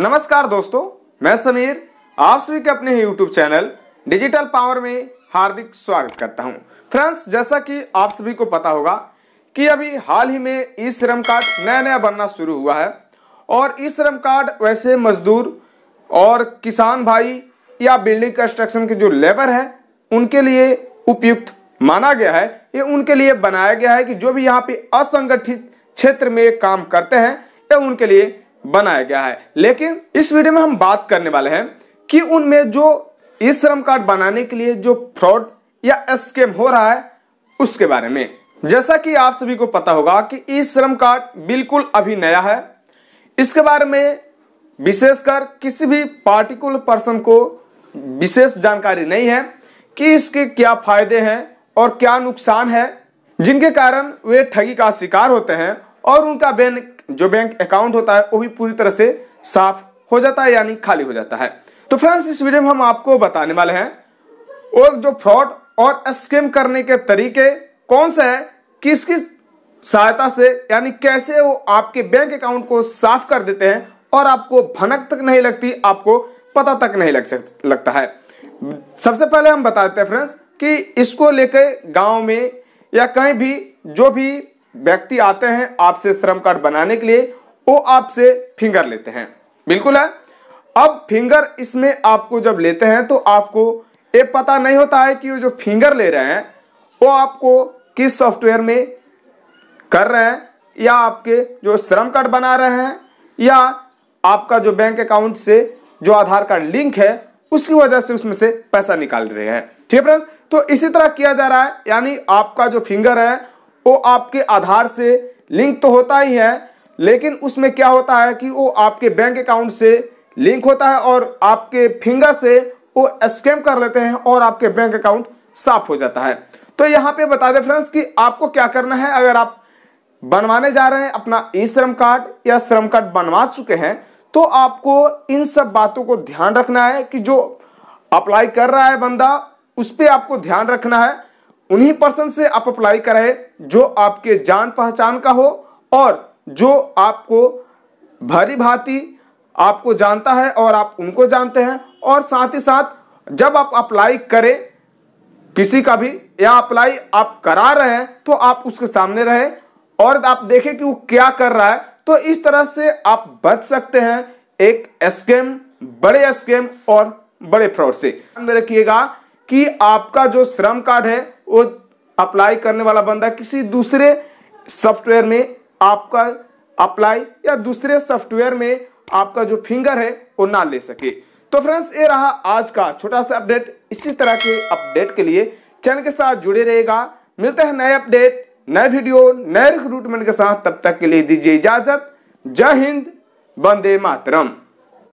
नमस्कार दोस्तों मैं समीर आप सभी के अपने यूट्यूब चैनल डिजिटल पावर में हार्दिक स्वागत करता हूं फ्रेंड्स जैसा कि आप सभी को पता होगा कि अभी हाल ही में ई श्रम कार्ड नया नया बनना शुरू हुआ है और ई श्रम कार्ड वैसे मजदूर और किसान भाई या बिल्डिंग कंस्ट्रक्शन के जो लेबर हैं उनके लिए उपयुक्त माना गया है ये उनके लिए बनाया गया है कि जो भी यहाँ पे असंगठित क्षेत्र में काम करते हैं या उनके लिए बनाया गया है लेकिन इस वीडियो में हम बात करने वाले हैं कि उनमें जो ई श्रम कार्ड बनाने के लिए जो फ्रॉड या स्केम हो रहा है उसके बारे में जैसा कि आप सभी को पता होगा कि ई श्रम कार्ड बिल्कुल अभी नया है इसके बारे में विशेषकर किसी भी पार्टिकुलर पर्सन को विशेष जानकारी नहीं है कि इसके क्या फायदे हैं और क्या नुकसान है जिनके कारण वे ठगी का शिकार होते हैं और उनका बैंक जो बैंक अकाउंट होता है वो भी पूरी तरह से साफ हो जाता है यानी खाली हो जाता है तो फ्रेंड्स इस वीडियो में हम आपको बताने वाले हैं और जो फ्रॉड और स्कैम करने के तरीके कौन सा है किस किस सहायता से यानी कैसे वो आपके बैंक अकाउंट को साफ कर देते हैं और आपको भनक तक नहीं लगती आपको पता तक नहीं लग लगता है सबसे पहले हम बताते हैं फ्रेंड्स कि इसको लेकर गांव में या कहीं भी जो भी व्यक्ति आते हैं आपसे श्रम कार्ड बनाने के लिए वो आपसे फिंगर लेते हैं बिल्कुल है अब फिंगर इसमें आपको जब लेते हैं तो आपको ये पता नहीं होता है कि वो जो फिंगर ले रहे हैं वो आपको किस सॉफ्टवेयर में कर रहे हैं या आपके जो श्रम कार्ड बना रहे हैं या आपका जो बैंक अकाउंट से जो आधार कार्ड लिंक है उसकी वजह से उसमें से पैसा निकाल रहे हैं ठीक है फ्रेंड्स तो इसी तरह किया जा रहा है यानी आपका जो फिंगर है वो आपके आधार से लिंक तो होता ही है लेकिन उसमें क्या होता है कि वो आपके बैंक अकाउंट से लिंक होता है और आपके फिंगर से वो स्कैम कर लेते हैं और आपके बैंक अकाउंट साफ हो जाता है तो यहाँ पे बता दें फ्रेंड्स कि आपको क्या करना है अगर आप बनवाने जा रहे हैं अपना ई श्रम कार्ड या श्रम कार्ड बनवा चुके हैं तो आपको इन सब बातों को ध्यान रखना है कि जो अप्लाई कर रहा है बंदा उस पर आपको ध्यान रखना है उन्हीं पर्सन से आप अप्लाई कराएं जो आपके जान पहचान का हो और जो आपको भारी भांति आपको जानता है और आप उनको जानते हैं और साथ ही साथ जब आप अप्लाई करें किसी का भी या अप्लाई आप करा रहे हैं तो आप उसके सामने रहे और आप देखें कि वो क्या कर रहा है तो इस तरह से आप बच सकते हैं एक स्कैम बड़े स्कैम और बड़े फ्रॉड से रखिएगा कि आपका जो श्रम कार्ड है वो अप्लाई करने वाला बंदा किसी दूसरे सॉफ्टवेयर में आपका अप्लाई या दूसरे सॉफ्टवेयर में आपका जो फिंगर है वो ना ले सके तो फ्रेंड्स ये रहा आज का छोटा सा अपडेट इसी तरह के अपडेट के लिए चैनल के साथ जुड़े रहेगा मिलते हैं नए अपडेट नए वीडियो नए रिक्रूटमेंट के साथ तब तक के लिए दीजिए इजाजत जय हिंद वंदे मातरम